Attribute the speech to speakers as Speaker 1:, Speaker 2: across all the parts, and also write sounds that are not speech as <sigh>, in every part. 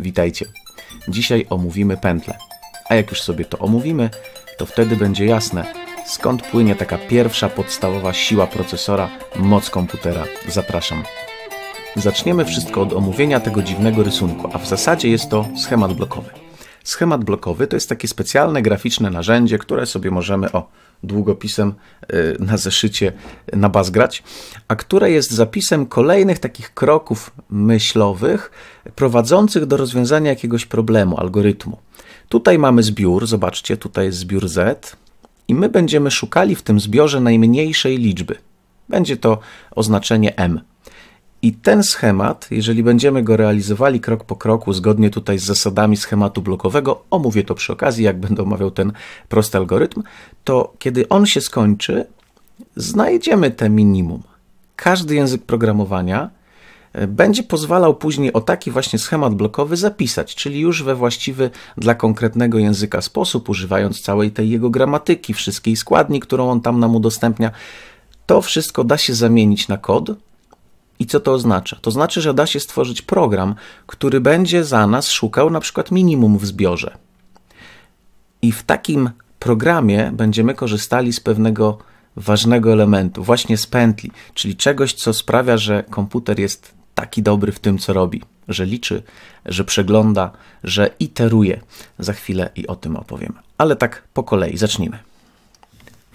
Speaker 1: Witajcie. Dzisiaj omówimy pętlę. A jak już sobie to omówimy, to wtedy będzie jasne, skąd płynie taka pierwsza podstawowa siła procesora, moc komputera. Zapraszam. Zaczniemy wszystko od omówienia tego dziwnego rysunku, a w zasadzie jest to schemat blokowy. Schemat blokowy to jest takie specjalne graficzne narzędzie, które sobie możemy o długopisem y, na zeszycie y, nabazgrać, a które jest zapisem kolejnych takich kroków myślowych prowadzących do rozwiązania jakiegoś problemu, algorytmu. Tutaj mamy zbiór, zobaczcie, tutaj jest zbiór Z i my będziemy szukali w tym zbiorze najmniejszej liczby. Będzie to oznaczenie M. I ten schemat, jeżeli będziemy go realizowali krok po kroku, zgodnie tutaj z zasadami schematu blokowego, omówię to przy okazji, jak będę omawiał ten prosty algorytm, to kiedy on się skończy, znajdziemy te minimum. Każdy język programowania e, będzie pozwalał później o taki właśnie schemat blokowy zapisać, czyli już we właściwy dla konkretnego języka sposób, używając całej tej jego gramatyki, wszystkiej składni, którą on tam nam udostępnia. To wszystko da się zamienić na kod, i co to oznacza? To znaczy, że da się stworzyć program, który będzie za nas szukał na przykład minimum w zbiorze. I w takim programie będziemy korzystali z pewnego ważnego elementu, właśnie z pętli, czyli czegoś, co sprawia, że komputer jest taki dobry w tym, co robi, że liczy, że przegląda, że iteruje. Za chwilę i o tym opowiem. Ale tak po kolei, zacznijmy.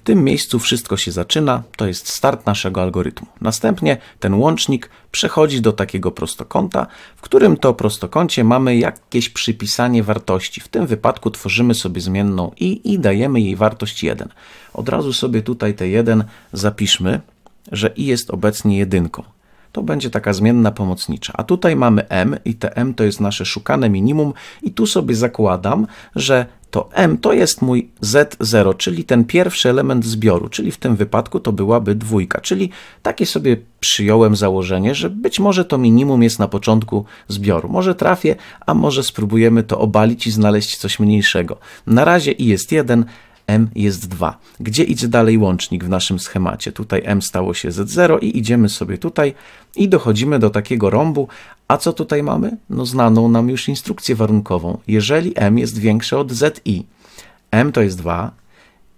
Speaker 1: W tym miejscu wszystko się zaczyna, to jest start naszego algorytmu. Następnie ten łącznik przechodzi do takiego prostokąta, w którym to prostokącie mamy jakieś przypisanie wartości. W tym wypadku tworzymy sobie zmienną i i dajemy jej wartość 1. Od razu sobie tutaj te 1 zapiszmy, że i jest obecnie jedynką. To będzie taka zmienna pomocnicza. A tutaj mamy m i te m to jest nasze szukane minimum i tu sobie zakładam, że to m to jest mój z0, czyli ten pierwszy element zbioru, czyli w tym wypadku to byłaby dwójka, czyli takie sobie przyjąłem założenie, że być może to minimum jest na początku zbioru. Może trafię, a może spróbujemy to obalić i znaleźć coś mniejszego. Na razie i jest 1, m jest 2. Gdzie idzie dalej łącznik w naszym schemacie? Tutaj m stało się z0 i idziemy sobie tutaj i dochodzimy do takiego rąbu, a co tutaj mamy? No znaną nam już instrukcję warunkową. Jeżeli m jest większe od zi, m to jest 2,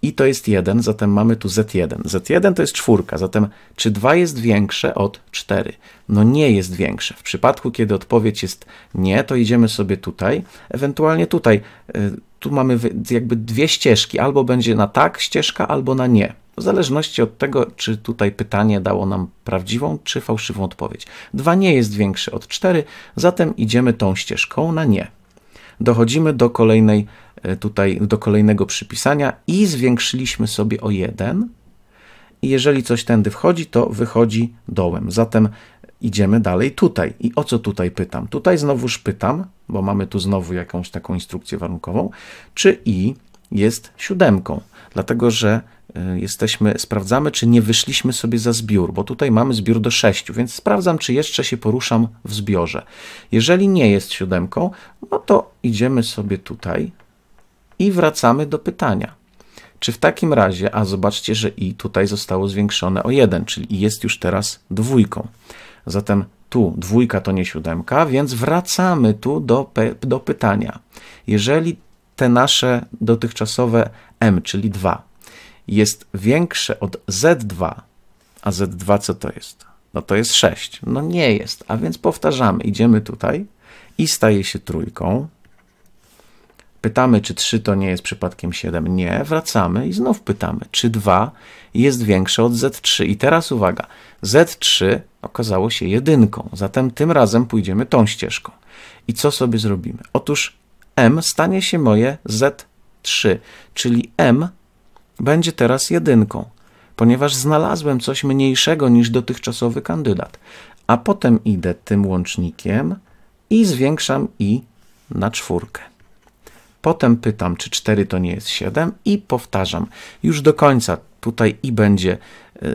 Speaker 1: i to jest 1, zatem mamy tu z1. z1 to jest czwórka, zatem czy 2 jest większe od 4? No nie jest większe. W przypadku, kiedy odpowiedź jest nie, to idziemy sobie tutaj, ewentualnie tutaj. Y, tu mamy jakby dwie ścieżki, albo będzie na tak ścieżka, albo na nie. W zależności od tego, czy tutaj pytanie dało nam prawdziwą czy fałszywą odpowiedź. 2 nie jest większe od 4, zatem idziemy tą ścieżką na nie. Dochodzimy do kolejnej e, tutaj do kolejnego przypisania i zwiększyliśmy sobie o 1. I jeżeli coś tędy wchodzi, to wychodzi dołem. Zatem idziemy dalej tutaj. I o co tutaj pytam? Tutaj znowuż pytam, bo mamy tu znowu jakąś taką instrukcję warunkową, czy i jest siódemką, dlatego że y, jesteśmy, sprawdzamy, czy nie wyszliśmy sobie za zbiór, bo tutaj mamy zbiór do sześciu więc sprawdzam, czy jeszcze się poruszam w zbiorze. Jeżeli nie jest siódemką, no to idziemy sobie tutaj i wracamy do pytania. Czy w takim razie, a zobaczcie, że i tutaj zostało zwiększone o jeden czyli i jest już teraz dwójką. Zatem tu dwójka to nie siódemka, więc wracamy tu do, do pytania. Jeżeli te nasze dotychczasowe m, czyli 2, jest większe od z2, a z2 co to jest? No to jest 6. No nie jest, a więc powtarzamy. Idziemy tutaj i staje się trójką. Pytamy, czy 3 to nie jest przypadkiem 7. Nie, wracamy i znów pytamy, czy 2 jest większe od z3. I teraz uwaga, z3 okazało się jedynką. Zatem tym razem pójdziemy tą ścieżką. I co sobie zrobimy? Otóż m stanie się moje z3, czyli m będzie teraz jedynką, ponieważ znalazłem coś mniejszego niż dotychczasowy kandydat. A potem idę tym łącznikiem i zwiększam i na czwórkę. Potem pytam, czy 4 to nie jest 7 i powtarzam już do końca. Tutaj i będzie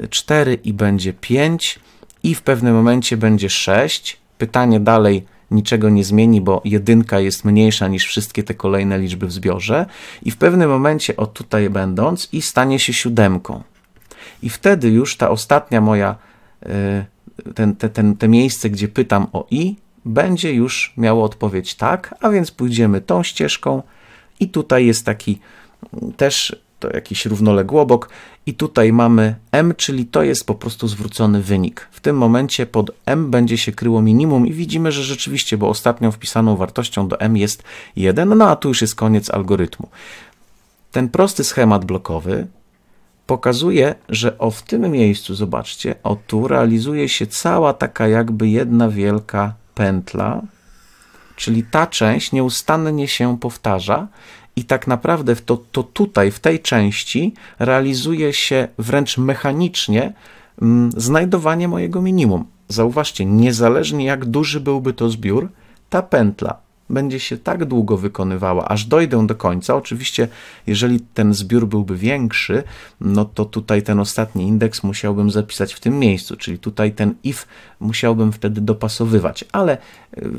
Speaker 1: 4, y, i będzie 5, i w pewnym momencie będzie 6. Pytanie dalej niczego nie zmieni, bo jedynka jest mniejsza niż wszystkie te kolejne liczby w zbiorze i w pewnym momencie o tutaj będąc i stanie się siódemką. I wtedy już ta ostatnia moja, y, ten, ten, ten, te miejsce, gdzie pytam o i, będzie już miało odpowiedź tak, a więc pójdziemy tą ścieżką i tutaj jest taki mm, też to jakiś równoległobok i tutaj mamy m, czyli to jest po prostu zwrócony wynik. W tym momencie pod m będzie się kryło minimum i widzimy, że rzeczywiście, bo ostatnią wpisaną wartością do m jest 1, no a tu już jest koniec algorytmu. Ten prosty schemat blokowy pokazuje, że o w tym miejscu, zobaczcie, o tu realizuje się cała taka jakby jedna wielka pętla, czyli ta część nieustannie się powtarza, i tak naprawdę to, to tutaj, w tej części, realizuje się wręcz mechanicznie mm, znajdowanie mojego minimum. Zauważcie, niezależnie jak duży byłby to zbiór, ta pętla będzie się tak długo wykonywała, aż dojdę do końca. Oczywiście, jeżeli ten zbiór byłby większy, no to tutaj ten ostatni indeks musiałbym zapisać w tym miejscu, czyli tutaj ten if musiałbym wtedy dopasowywać, ale y,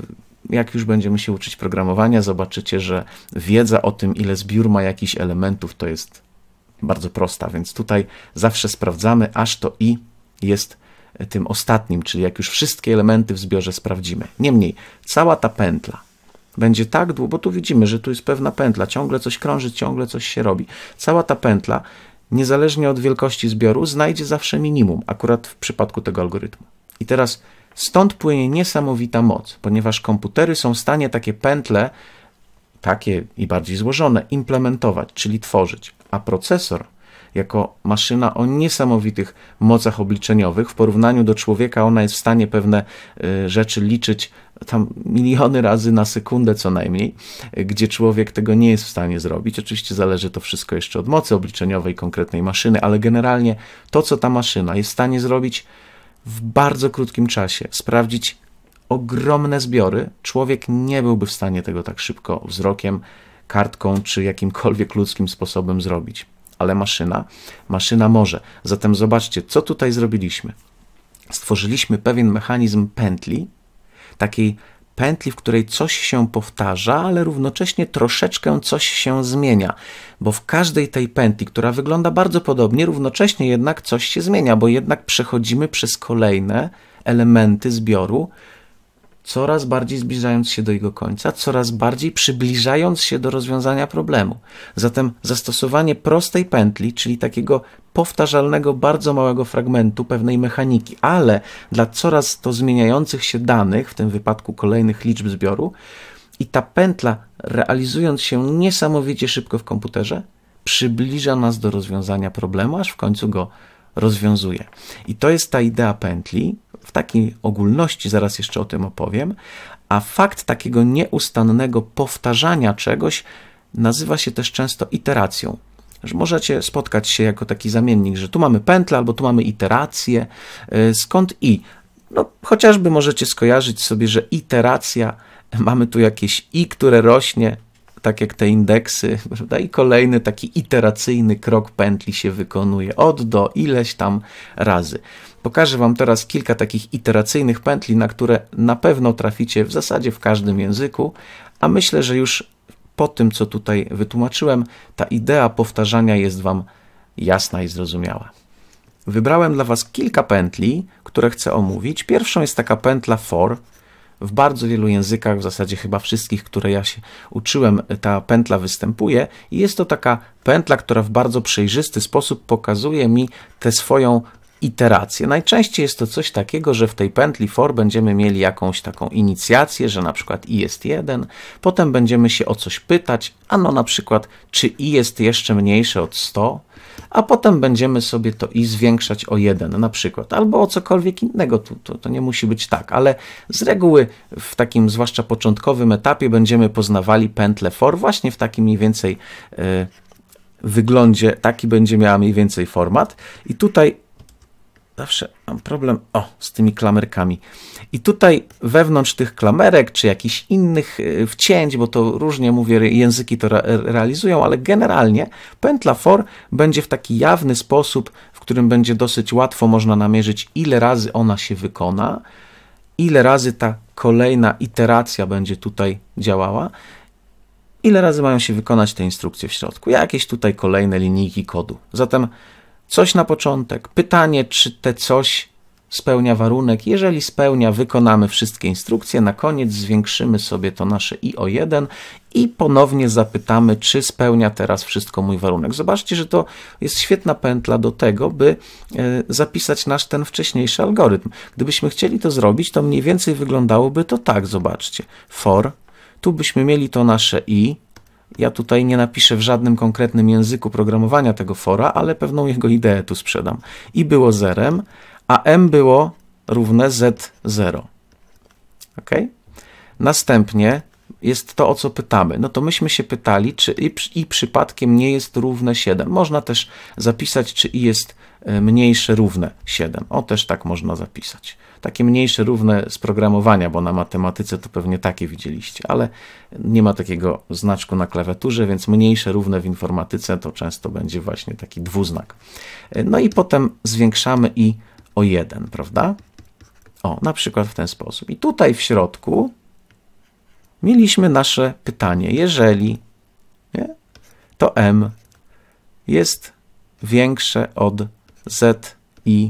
Speaker 1: jak już będziemy się uczyć programowania, zobaczycie, że wiedza o tym, ile zbiór ma jakichś elementów, to jest bardzo prosta, więc tutaj zawsze sprawdzamy, aż to i jest tym ostatnim, czyli jak już wszystkie elementy w zbiorze sprawdzimy. Niemniej, cała ta pętla będzie tak długo, bo tu widzimy, że tu jest pewna pętla, ciągle coś krąży, ciągle coś się robi. Cała ta pętla, niezależnie od wielkości zbioru, znajdzie zawsze minimum, akurat w przypadku tego algorytmu. I teraz Stąd płynie niesamowita moc, ponieważ komputery są w stanie takie pętle, takie i bardziej złożone, implementować, czyli tworzyć, a procesor jako maszyna o niesamowitych mocach obliczeniowych. W porównaniu do człowieka, ona jest w stanie pewne y, rzeczy liczyć tam miliony razy na sekundę co najmniej, gdzie człowiek tego nie jest w stanie zrobić. Oczywiście zależy to wszystko jeszcze od mocy obliczeniowej konkretnej maszyny, ale generalnie to, co ta maszyna jest w stanie zrobić, w bardzo krótkim czasie sprawdzić ogromne zbiory, człowiek nie byłby w stanie tego tak szybko wzrokiem, kartką czy jakimkolwiek ludzkim sposobem zrobić. Ale maszyna, maszyna może. Zatem zobaczcie, co tutaj zrobiliśmy. Stworzyliśmy pewien mechanizm pętli, takiej pętli, w której coś się powtarza, ale równocześnie troszeczkę coś się zmienia, bo w każdej tej pętli, która wygląda bardzo podobnie, równocześnie jednak coś się zmienia, bo jednak przechodzimy przez kolejne elementy zbioru, coraz bardziej zbliżając się do jego końca, coraz bardziej przybliżając się do rozwiązania problemu. Zatem zastosowanie prostej pętli, czyli takiego powtarzalnego, bardzo małego fragmentu pewnej mechaniki, ale dla coraz to zmieniających się danych, w tym wypadku kolejnych liczb zbioru, i ta pętla, realizując się niesamowicie szybko w komputerze, przybliża nas do rozwiązania problemu, aż w końcu go rozwiązuje. I to jest ta idea pętli. W takiej ogólności zaraz jeszcze o tym opowiem, a fakt takiego nieustannego powtarzania czegoś nazywa się też często iteracją. Że możecie spotkać się jako taki zamiennik, że tu mamy pętlę albo tu mamy iterację. Y, skąd i? No, chociażby możecie skojarzyć sobie, że iteracja, <laughs> mamy tu jakieś i, które rośnie, tak jak te indeksy, prawda? I kolejny taki iteracyjny krok pętli się wykonuje od do ileś tam razy. Pokażę Wam teraz kilka takich iteracyjnych pętli, na które na pewno traficie w zasadzie w każdym języku, a myślę, że już po tym, co tutaj wytłumaczyłem, ta idea powtarzania jest Wam jasna i zrozumiała. Wybrałem dla Was kilka pętli, które chcę omówić. Pierwszą jest taka pętla for, w bardzo wielu językach, w zasadzie chyba wszystkich, które ja się uczyłem, ta pętla występuje i jest to taka pętla, która w bardzo przejrzysty sposób pokazuje mi tę swoją iterację. Najczęściej jest to coś takiego, że w tej pętli for będziemy mieli jakąś taką inicjację, że na przykład i jest jeden, potem będziemy się o coś pytać, ano na przykład czy i jest jeszcze mniejsze od 100, a potem będziemy sobie to i zwiększać o 1 na przykład, albo o cokolwiek innego. To, to, to nie musi być tak, ale z reguły w takim zwłaszcza początkowym etapie będziemy poznawali pętlę for właśnie w takim mniej więcej. E, wyglądzie taki będzie miała mniej więcej format. I tutaj Zawsze mam problem o, z tymi klamerkami. I tutaj wewnątrz tych klamerek, czy jakichś innych y, wcięć, bo to różnie mówię, języki to re realizują, ale generalnie pętla for będzie w taki jawny sposób, w którym będzie dosyć łatwo można namierzyć, ile razy ona się wykona, ile razy ta kolejna iteracja będzie tutaj działała, ile razy mają się wykonać te instrukcje w środku, jakieś tutaj kolejne linijki kodu. Zatem Coś na początek. Pytanie, czy te coś spełnia warunek. Jeżeli spełnia, wykonamy wszystkie instrukcje. Na koniec zwiększymy sobie to nasze i o 1 i ponownie zapytamy, czy spełnia teraz wszystko mój warunek. Zobaczcie, że to jest świetna pętla do tego, by e, zapisać nasz ten wcześniejszy algorytm. Gdybyśmy chcieli to zrobić, to mniej więcej wyglądałoby to tak, zobaczcie. For, tu byśmy mieli to nasze i, ja tutaj nie napiszę w żadnym konkretnym języku programowania tego fora, ale pewną jego ideę tu sprzedam. I było zerem, a m było równe z0. Ok? Następnie jest to, o co pytamy. No to myśmy się pytali, czy i, i przypadkiem nie jest równe 7. Można też zapisać, czy i jest e, mniejsze równe 7. O, też tak można zapisać. Takie mniejsze równe z programowania, bo na matematyce to pewnie takie widzieliście, ale nie ma takiego znaczku na klawiaturze, więc mniejsze równe w informatyce to często będzie właśnie taki dwuznak. E, no i potem zwiększamy i o 1, prawda? O, na przykład w ten sposób. I tutaj w środku mieliśmy nasze pytanie. Jeżeli nie, to m jest większe od z i,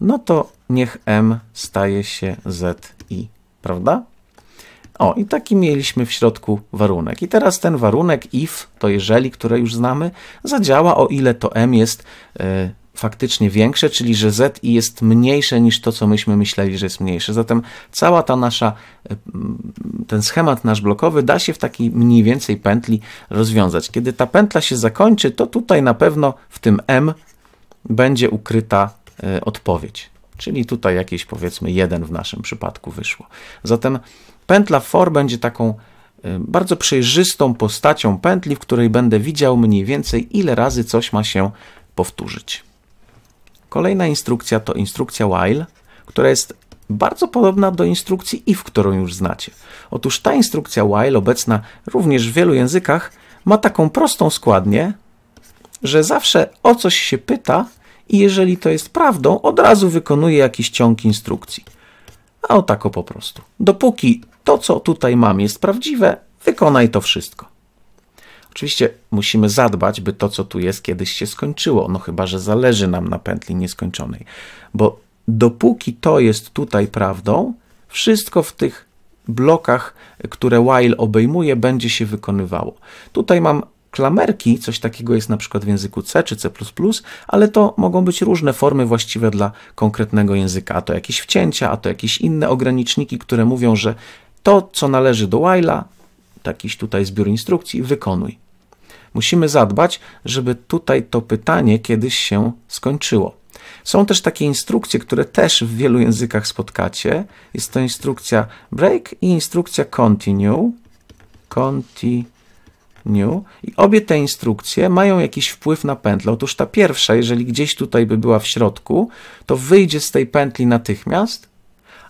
Speaker 1: no to niech m staje się z i, prawda? O, i taki mieliśmy w środku warunek. I teraz ten warunek if, to jeżeli, które już znamy, zadziała o ile to m jest y, faktycznie większe, czyli że z i jest mniejsze niż to, co myśmy myśleli, że jest mniejsze. Zatem cała ta nasza, e, ten schemat nasz blokowy da się w takiej mniej więcej pętli rozwiązać. Kiedy ta pętla się zakończy, to tutaj na pewno w tym M będzie ukryta e, odpowiedź. Czyli tutaj jakieś powiedzmy 1 w naszym przypadku wyszło. Zatem pętla for będzie taką e, bardzo przejrzystą postacią pętli, w której będę widział mniej więcej ile razy coś ma się powtórzyć. Kolejna instrukcja to instrukcja while, która jest bardzo podobna do instrukcji if, którą już znacie. Otóż ta instrukcja while, obecna również w wielu językach, ma taką prostą składnię, że zawsze o coś się pyta i jeżeli to jest prawdą, od razu wykonuje jakiś ciąg instrukcji. A o tako po prostu. Dopóki to, co tutaj mam, jest prawdziwe, wykonaj to wszystko. Oczywiście musimy zadbać, by to, co tu jest, kiedyś się skończyło, no chyba, że zależy nam na pętli nieskończonej, bo dopóki to jest tutaj prawdą, wszystko w tych blokach, które while obejmuje, będzie się wykonywało. Tutaj mam klamerki, coś takiego jest na przykład w języku C czy C++, ale to mogą być różne formy właściwe dla konkretnego języka, a to jakieś wcięcia, a to jakieś inne ograniczniki, które mówią, że to, co należy do while'a, takiś tutaj zbiór instrukcji, wykonuj. Musimy zadbać, żeby tutaj to pytanie kiedyś się skończyło. Są też takie instrukcje, które też w wielu językach spotkacie. Jest to instrukcja break i instrukcja continue. Continue. I obie te instrukcje mają jakiś wpływ na pętlę. Otóż ta pierwsza, jeżeli gdzieś tutaj by była w środku, to wyjdzie z tej pętli natychmiast,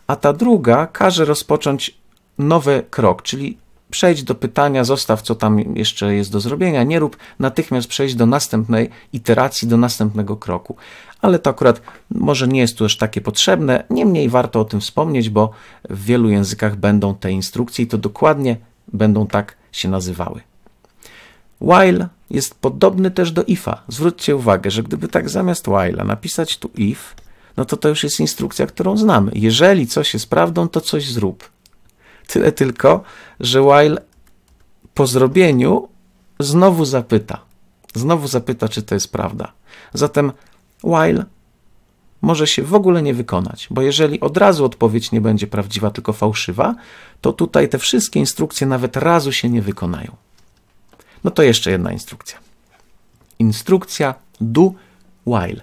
Speaker 1: a ta druga każe rozpocząć nowy krok, czyli przejdź do pytania, zostaw co tam jeszcze jest do zrobienia, nie rób natychmiast przejść do następnej iteracji, do następnego kroku. Ale to akurat może nie jest tu aż takie potrzebne, niemniej warto o tym wspomnieć, bo w wielu językach będą te instrukcje i to dokładnie będą tak się nazywały. While jest podobny też do ifa. Zwróćcie uwagę, że gdyby tak zamiast while'a napisać tu if, no to to już jest instrukcja, którą znamy. Jeżeli coś jest prawdą, to coś zrób. Tyle tylko, że while po zrobieniu znowu zapyta. Znowu zapyta, czy to jest prawda. Zatem while może się w ogóle nie wykonać, bo jeżeli od razu odpowiedź nie będzie prawdziwa, tylko fałszywa, to tutaj te wszystkie instrukcje nawet razu się nie wykonają. No to jeszcze jedna instrukcja. Instrukcja do while.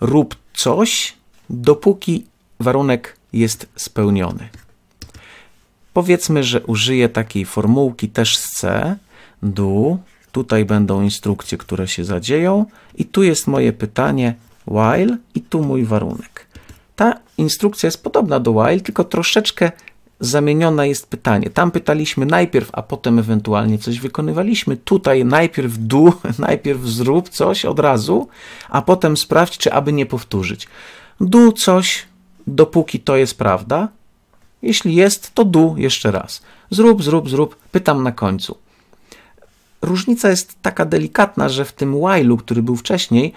Speaker 1: Rób coś, dopóki warunek jest spełniony. Powiedzmy, że użyję takiej formułki też z C, do, tutaj będą instrukcje, które się zadzieją i tu jest moje pytanie while i tu mój warunek. Ta instrukcja jest podobna do while, tylko troszeczkę zamienione jest pytanie. Tam pytaliśmy najpierw, a potem ewentualnie coś wykonywaliśmy. Tutaj najpierw do, <laughs> najpierw zrób coś od razu, a potem sprawdź, czy aby nie powtórzyć. Do coś, dopóki to jest prawda, jeśli jest, to do jeszcze raz. Zrób, zrób, zrób, pytam na końcu. Różnica jest taka delikatna, że w tym while'u, który był wcześniej,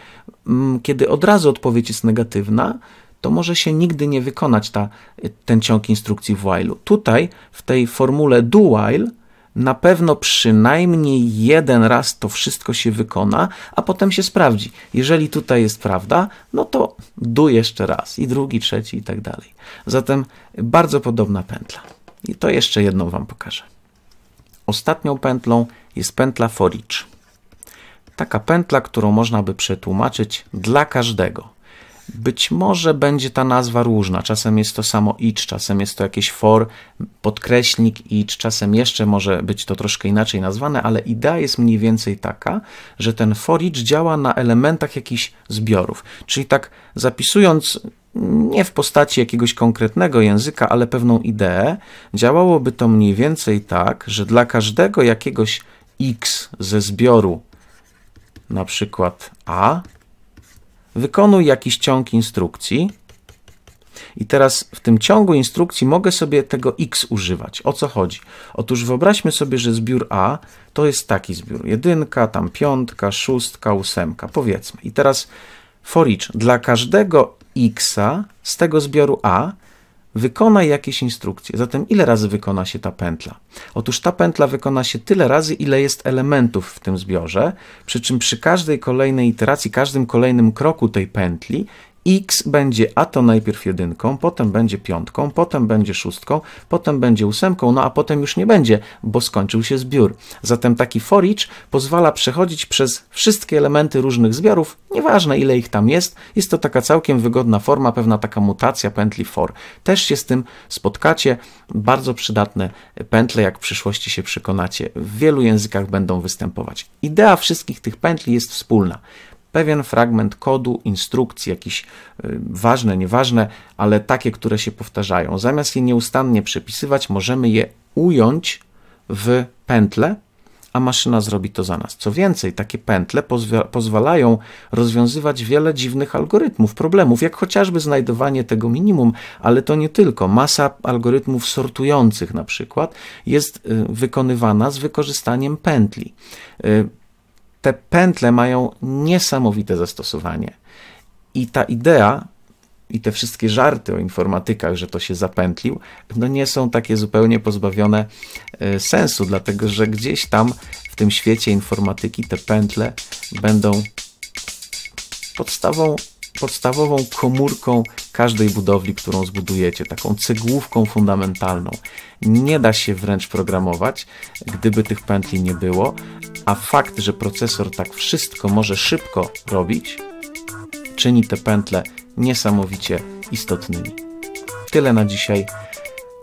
Speaker 1: mm, kiedy od razu odpowiedź jest negatywna, to może się nigdy nie wykonać ta, ten ciąg instrukcji w while'u. Tutaj w tej formule do while na pewno przynajmniej jeden raz to wszystko się wykona, a potem się sprawdzi. Jeżeli tutaj jest prawda, no to du jeszcze raz i drugi, trzeci i tak dalej. Zatem bardzo podobna pętla. I to jeszcze jedną Wam pokażę. Ostatnią pętlą jest pętla for each. Taka pętla, którą można by przetłumaczyć dla każdego. Być może będzie ta nazwa różna. Czasem jest to samo each, czasem jest to jakieś for, podkreśnik each, czasem jeszcze może być to troszkę inaczej nazwane, ale idea jest mniej więcej taka, że ten for each działa na elementach jakichś zbiorów. Czyli tak zapisując nie w postaci jakiegoś konkretnego języka, ale pewną ideę, działałoby to mniej więcej tak, że dla każdego jakiegoś x ze zbioru, na przykład a, wykonuj jakiś ciąg instrukcji. I teraz w tym ciągu instrukcji mogę sobie tego x używać. O co chodzi? Otóż wyobraźmy sobie, że zbiór A to jest taki zbiór. Jedynka, tam piątka, szóstka, ósemka, powiedzmy. I teraz for each. Dla każdego x z tego zbioru A wykonaj jakieś instrukcje. Zatem ile razy wykona się ta pętla? Otóż ta pętla wykona się tyle razy, ile jest elementów w tym zbiorze, przy czym przy każdej kolejnej iteracji, każdym kolejnym kroku tej pętli x będzie a to najpierw jedynką, potem będzie piątką, potem będzie szóstką, potem będzie ósemką, no a potem już nie będzie, bo skończył się zbiór. Zatem taki for each pozwala przechodzić przez wszystkie elementy różnych zbiorów, nieważne ile ich tam jest. Jest to taka całkiem wygodna forma, pewna taka mutacja pętli for. Też się z tym spotkacie. Bardzo przydatne pętle, jak w przyszłości się przekonacie, w wielu językach będą występować. Idea wszystkich tych pętli jest wspólna pewien fragment kodu, instrukcji, jakieś y, ważne, nieważne, ale takie, które się powtarzają. Zamiast je nieustannie przepisywać, możemy je ująć w pętle, a maszyna zrobi to za nas. Co więcej, takie pętle pozwa pozwalają rozwiązywać wiele dziwnych algorytmów, problemów, jak chociażby znajdowanie tego minimum, ale to nie tylko. Masa algorytmów sortujących na przykład jest y, wykonywana z wykorzystaniem pętli. Y, te pętle mają niesamowite zastosowanie. I ta idea i te wszystkie żarty o informatykach, że to się zapętlił, no nie są takie zupełnie pozbawione e, sensu, dlatego że gdzieś tam w tym świecie informatyki te pętle będą podstawą podstawową komórką każdej budowli, którą zbudujecie, taką cegłówką fundamentalną. Nie da się wręcz programować, gdyby tych pętli nie było, a fakt, że procesor tak wszystko może szybko robić, czyni te pętle niesamowicie istotnymi. Tyle na dzisiaj.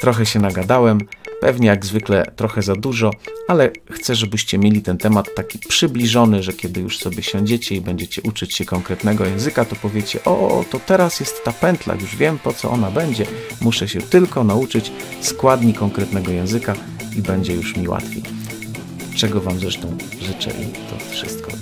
Speaker 1: Trochę się nagadałem, pewnie jak zwykle trochę za dużo, ale chcę, żebyście mieli ten temat taki przybliżony, że kiedy już sobie siądziecie i będziecie uczyć się konkretnego języka, to powiecie: O, to teraz jest ta pętla, już wiem po co ona będzie, muszę się tylko nauczyć składni konkretnego języka i będzie już mi łatwiej. Czego Wam zresztą życzę i to wszystko.